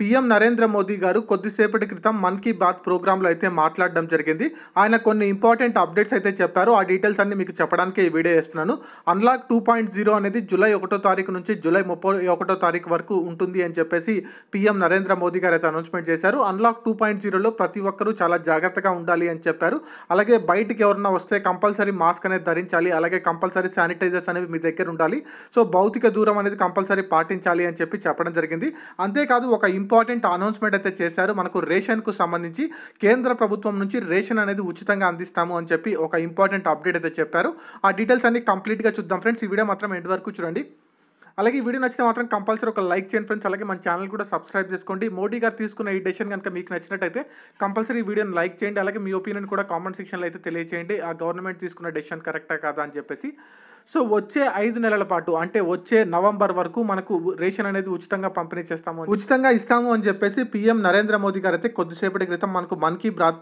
PM Narendra Modi గారు కొద్దిసేపటి క్రితం మన్ కీ బాత్ ప్రోగ్రాంలో అయితే మాట్లాడడం జరిగింది ఆయన కొన్ని ఇంపార్టెంట్ అప్డేట్స్ అయితే చెప్పారు ఆ డీటెయిల్స్ అన్ని మీకు చెప్పడానికి ఈ వీడియో చేస్తున్నాను అన్లాక్ టూ పాయింట్ జీరో అనేది జూలై ఒకటో తారీఖు నుంచి జూలై ముప్పై ఒకటో తారీఖు వరకు ఉంటుంది అని చెప్పేసి పీఎం నరేంద్ర మోదీ గారు అయితే అనౌన్స్మెంట్ చేశారు అన్లాక్ టూ పాయింట్ జీరోలో ప్రతి ఒక్కరూ చాలా జాగ్రత్తగా ఉండాలి అని చెప్పారు అలాగే బయటికి ఎవరన్నా వస్తే కంపల్సరీ మాస్క్ అనేది ధరించాలి అలాగే కంపల్సరీ శానిటైజర్స్ అనేవి మీ దగ్గర ఉండాలి సో భౌతిక దూరం అనేది కంపల్సరీ పాటించాలి అని చెప్పి చెప్పడం జరిగింది అంతేకాదు ఒక ఇంపార్టెంట్ అనౌన్స్మెంట్ అయితే చేశారు మనకు రేషన్కు సంబంధించి కేంద్ర ప్రభుత్వం నుంచి రేషన్ అనేది ఉచితంగా అందిస్తాము అని చెప్పి ఒక ఇంపార్టెంట్ అప్డేట్ అయితే చెప్పారు ఆ డీటెయిల్స్ అన్ని కంప్లీట్గా చూద్దాం ఫ్రెండ్స్ ఈ వీడియో మాత్రం ఎండ్ వరకు చూడండి అలాగే ఈ వీడియో నచ్చితే మాత్రం కంపల్సరీ ఒక లైక్ చేయండి ఫ్రెండ్స్ అలాగే మన ఛానల్ కూడా సబ్స్క్రైబ్ చేసుకోండి మోడీ గారు తీసుకున్న ఈ డెసిషన్ కనుక మీకు నచ్చినట్టయితే కంపల్సరీ వీడియోని లైక్ చేయండి అలాగే మీ ఒపీనియన్ కూడా కామెంట్ సెక్షన్లో అయితే తెలియజేయండి ఆ గవర్నమెంట్ తీసుకున్న డెసిషన్ కరెక్టా కాదా అని చెప్పేసి సో వచ్చే ఐదు నెలల పాటు అంటే వచ్చే నవంబర్ వరకు మనకు రేషన్ అనేది ఉచితంగా పంపిణీ చేస్తాము ఉచితంగా ఇస్తాము అని చెప్పేసి పీఎం నరేంద్ర మోదీ గారు అయితే కొద్దిసేపటి క్రితం మనకు మన్ కీ బ్రాత్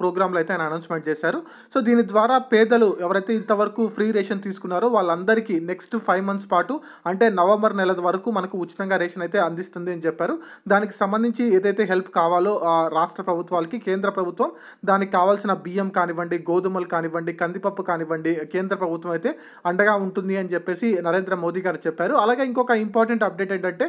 ప్రోగ్రాంలో అయితే ఆయన అనౌన్స్మెంట్ చేశారు సో దీని ద్వారా పేదలు ఎవరైతే ఇంతవరకు ఫ్రీ రేషన్ తీసుకున్నారో వాళ్ళందరికీ నెక్స్ట్ ఫైవ్ మంత్స్ పాటు అంటే నవంబర్ నెల వరకు మనకు ఉచితంగా రేషన్ అయితే అందిస్తుంది అని చెప్పారు దానికి సంబంధించి ఏదైతే హెల్ప్ కావాలో రాష్ట్ర ప్రభుత్వాలకి కేంద్ర ప్రభుత్వం దానికి కావాల్సిన బియ్యం కానివ్వండి గోధుమలు కానివ్వండి కందిపప్పు కానివ్వండి కేంద్ర ప్రభుత్వం అయితే అండ అండగా ఉంటుంది అని చెప్పేసి నరేంద్ర మోదీ గారు చెప్పారు అలాగే ఇంకొక ఇంపార్టెంట్ అప్డేట్ ఏంటంటే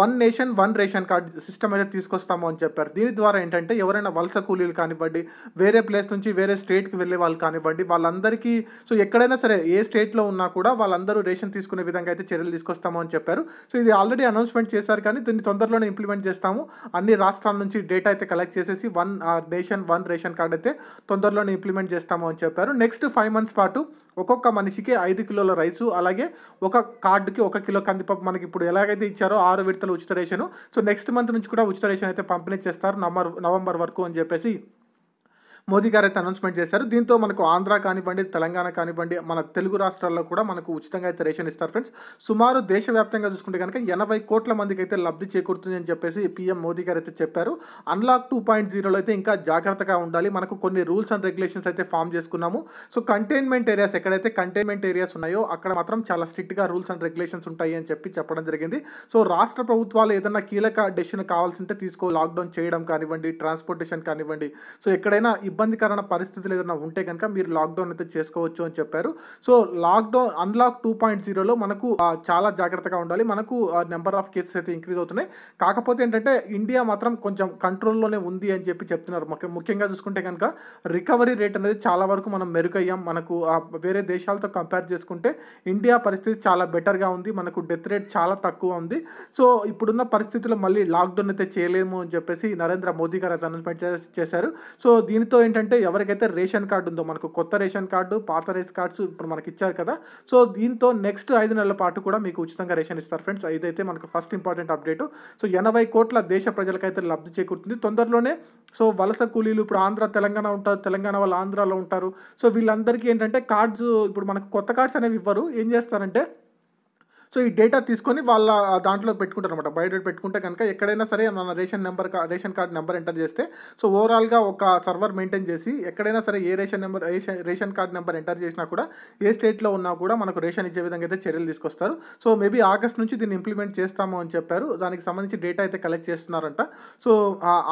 one nation one ration card system అయితే తీసుకొస్తాము అని చెప్పారు దీని ద్వారా ఏంటంటే ఎవరైనా వలస కూలీలు కానివ్వండి వేరే ప్లేస్ నుంచి వేరే స్టేట్కి వెళ్ళే వాళ్ళు కానివ్వండి వాళ్ళందరికీ సో ఎక్కడైనా సరే ఏ స్టేట్లో ఉన్నా కూడా వాళ్ళందరూ రేషన్ తీసుకునే విధంగా అయితే చర్యలు తీసుకొస్తాము అని చెప్పారు సో ఇది ఆల్రెడీ అనౌన్స్మెంట్ చేశారు కానీ దీన్ని తొందరలోనే ఇంప్లిమెంట్ చేస్తాము అన్ని రాష్ట్రాల నుంచి డేటా అయితే కలెక్ట్ చేసేసి one nation one ration card అయితే తొందరలోనే ఇంప్లిమెంట్ చేస్తాము అని చెప్పారు నెక్స్ట్ ఫైవ్ మంత్స్ పాటు ఒక్కొక్క మనిషికి ఐదు కిలోల రైసు అలాగే ఒక కార్డుకి ఒక కిలో కందిపప్పు మనకి ఇప్పుడు ఎలాగైతే ఇచ్చారో ఆరు విడతలు ఉచిత రేషను సో నెక్స్ట్ మంత్ నుంచి కూడా ఉచిత రేషన్ అయితే పంపిణీ చేస్తారు నవంబర్ నవంబర్ వరకు అని చెప్పేసి మోదీ గారు అయితే అనౌన్స్మెంట్ చేశారు దీంతో మనకు ఆంధ్ర కానివ్వండి తెలంగాణ కానివ్వండి మన తెలుగు రాష్ట్రాల్లో కూడా మనకు ఉచితంగా అయితే రేషన్ ఇస్తారు ఫ్రెండ్స్ సుమారు దేశవ్యాప్తంగా చూసుకుంటే కనుక ఎనభై కోట్ల మందికి అయితే లబ్ధి చేకూరుతుంది అని చెప్పేసి పీఎం మోదీ గారు అయితే చెప్పారు అన్లాక్ టూ పాయింట్ జీరోలో అయితే ఇంకా జాగ్రత్తగా ఉండాలి మనకు కొన్ని రూల్స్ అండ్ రెగ్యులేషన్స్ అయితే ఫామ్ చేసుకున్నాము సో కంటైన్మెంట్ ఏరియాస్ ఎక్కడైతే కంటైన్మెంట్ ఏరియాస్ ఉన్నాయో అక్కడ మాత్రం చాలా స్ట్రిక్ట్గా రూల్స్ అండ్ రెగ్యులేషన్స్ ఉంటాయి అని చెప్పి చెప్పడం జరిగింది సో రాష్ట్ర ప్రభుత్వాలు ఏదైనా కీలక డెసిషన్ ఉంటే తీసుకో లాక్డౌన్ చేయడం కానివ్వండి ట్రాన్స్పోర్టేషన్ కానివ్వండి సో ఎక్కడైనా ఇబ్బందికరమైన పరిస్థితులు ఏదైనా ఉంటే కనుక మీరు లాక్డౌన్ అయితే చేసుకోవచ్చు అని చెప్పారు so lockdown unlock two point జీరోలో మనకు చాలా జాగ్రత్తగా ఉండాలి మనకు నెంబర్ ఆఫ్ కేసెస్ అయితే ఇంక్రీజ్ అవుతున్నాయి కాకపోతే ఏంటంటే ఇండియా మాత్రం కొంచెం కంట్రోల్లోనే ఉంది అని చెప్పి చెప్తున్నారు ముఖ్యంగా చూసుకుంటే కనుక రికవరీ రేట్ అనేది చాలా వరకు మనం మెరుగయ్యాం మనకు వేరే దేశాలతో కంపేర్ చేసుకుంటే ఇండియా పరిస్థితి చాలా బెటర్గా ఉంది మనకు డెత్ రేట్ చాలా తక్కువ ఉంది సో ఇప్పుడున్న పరిస్థితుల్లో మళ్ళీ లాక్డౌన్ అయితే చేయలేము అని చెప్పేసి నరేంద్ర మోదీ గారు అనౌన్స్మెంట్ చేశారు సో దీనితో ఏంటంటే ఎవరికైతే రేషన్ కార్డు ఉందో మనకు కొత్త రేషన్ కార్డు పాత రేషన్ కార్డ్స్ ఇప్పుడు మనకి ఇచ్చారు కదా సో దీంతో నెక్స్ట్ ఐదు నెలల పాటు కూడా మీకు ఉచితంగా రేషన్ ఇస్తారు ఫ్రెండ్స్ ఇదైతే మనకు ఫస్ట్ ఇంపార్టెంట్ అప్డేట్ సో ఎనభై కోట్ల దేశ ప్రజలకైతే లబ్ధి చేకూరుతుంది తొందరలోనే సో వలస కూలీలు ఇప్పుడు ఆంధ్ర తెలంగాణ ఉంటారు తెలంగాణ వాళ్ళు ఆంధ్రాలో ఉంటారు సో వీళ్ళందరికీ ఏంటంటే కార్డ్స్ ఇప్పుడు మనకు కొత్త కార్డ్స్ అనేవి ఇవ్వరు ఏం చేస్తారంటే సో ఈ డేటా తీసుకొని వాళ్ళ దాంట్లో పెట్టుకుంటారు అనమాట బయోడేట్ పెట్టుకుంటే కనుక ఎక్కడైనా సరే మన ration number ration card number enter చేస్తే సో ఓవరాల్గా ఒక సర్వర్ మెయింటైన్ చేసి ఎక్కడైనా సరే ఏ ration number ration card number enter చేసినా కూడా ఏ స్టేట్లో ఉన్నా కూడా మనకు రేషన్ ఇచ్చే విధంగా అయితే చర్యలు తీసుకొస్తారు సో మేబీ ఆగస్ట్ నుంచి దీన్ని ఇంప్లిమెంట్ చేస్తాము అని చెప్పారు దానికి సంబంధించి డేటా అయితే కలెక్ట్ చేస్తున్నారంట సో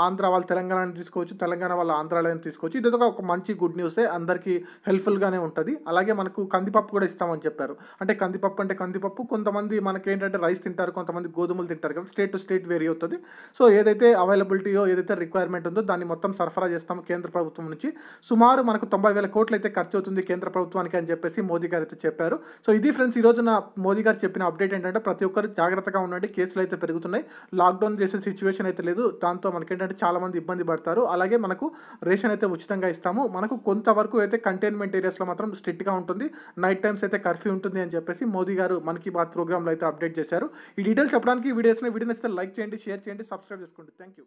ఆంధ్ర వాళ్ళు తెలంగాణని తీసుకోవచ్చు తెలంగాణ వాళ్ళు ఆంధ్రాలో తీసుకోవచ్చు ఇది ఒక మంచి గుడ్ న్యూసే అందరికీ హెల్ప్ఫుల్గానే ఉంటుంది అలాగే మనకు కందిపప్పు కూడా ఇస్తామని చెప్పారు అంటే కందిపప్పు అంటే కందిపప్పు కొంత కొంతమంది మనకి ఏంటంటే రైస్ తింటారు కొంతమంది గోధుమలు తింటారు కదా స్టేట్ టు స్టేట్ వేరీ అవుతుంది సో ఏదైతే అవైలబిలిటీయో ఏదైతే రిక్వైర్మెంట్ ఉందో దాన్ని మొత్తం సరఫరా చేస్తాం కేంద్ర ప్రభుత్వం నుంచి సుమారు మనకు తొంభై వేల కోట్లు అయితే ఖర్చు అవుతుంది కేంద్ర ప్రభుత్వానికి అని చెప్పేసి మోదీ గారు అయితే చెప్పారు సో ఇది ఫ్రెండ్స్ ఈ రోజున మోదీ గారు చెప్పిన అప్డేట్ ఏంటంటే ప్రతి ఒక్కరు జాగ్రత్తగా ఉండండి కేసులు అయితే పెరుగుతున్నాయి లాక్డౌన్ చేసే సిచ్యువేషన్ అయితే లేదు దాంతో మనకి చాలా చాలామంది ఇబ్బంది పడతారు అలాగే మనకు రేషన్ అయితే ఉచితంగా ఇస్తాము మనకు కొంతవరకు అయితే కంటైన్మెంట్ ఏరియాస్లో మాత్రం స్ట్రిక్ట్గా ఉంటుంది నైట్ టైమ్స్ అయితే కర్ఫ్యూ ఉంటుంది అని చెప్పేసి మోదీ గారు మనకి బాత్ ప్రోగ్రామ్లో అయితే అప్డేట్ చేశారు ఈ డీటెయిల్స్ చెప్పడానికి వీడియోస్ని వీడియో నచ్చితే లైక్ చేయండి షేర్ చేయండి సబ్స్క్రైబ్ చేసుకోండి థ్యాంక్ యూ